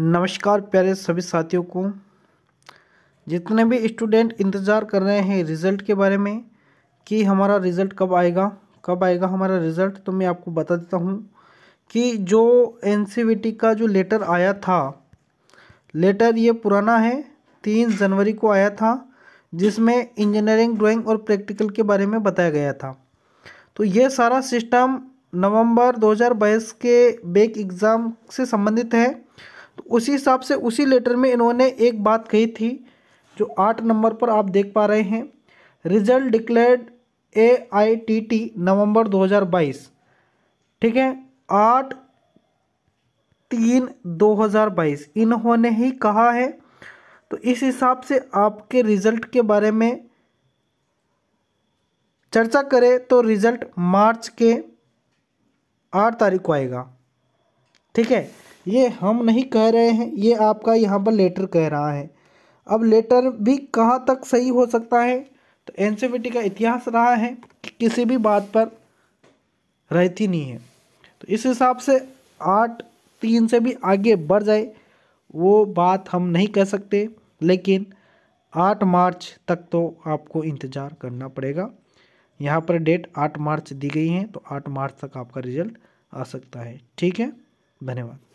नमस्कार प्यारे सभी साथियों को जितने भी स्टूडेंट इंतज़ार कर रहे हैं रिज़ल्ट के बारे में कि हमारा रिज़ल्ट कब आएगा कब आएगा हमारा रिज़ल्ट तो मैं आपको बता देता हूँ कि जो एन e का जो लेटर आया था लेटर ये पुराना है तीन जनवरी को आया था जिसमें इंजीनियरिंग ड्राइंग और प्रैक्टिकल के बारे में बताया गया था तो ये सारा सिस्टम नवंबर 2022 के बेक एग्ज़ाम से संबंधित है तो उसी हिसाब से उसी लेटर में इन्होंने एक बात कही थी जो आठ नंबर पर आप देख पा रहे हैं result declared A I T T नवम्बर दो हज़ार बाईस ठीक है आठ तीन दो हज़ार बाईस इन्होंने ही कहा है तो इस हिसाब से आपके रिजल्ट के बारे में चर्चा करें तो रिजल्ट मार्च के आठ तारीख को आएगा ठीक है ये हम नहीं कह रहे हैं ये आपका यहाँ पर लेटर कह रहा है अब लेटर भी कहाँ तक सही हो सकता है तो एन e का इतिहास रहा है कि किसी भी बात पर रहती नहीं है तो इस हिसाब से आठ तीन से भी आगे बढ़ जाए वो बात हम नहीं कह सकते लेकिन आठ मार्च तक तो आपको इंतज़ार करना पड़ेगा यहाँ पर डेट आठ मार्च दी गई है तो आठ मार्च तक आपका रिजल्ट आ सकता है ठीक है धन्यवाद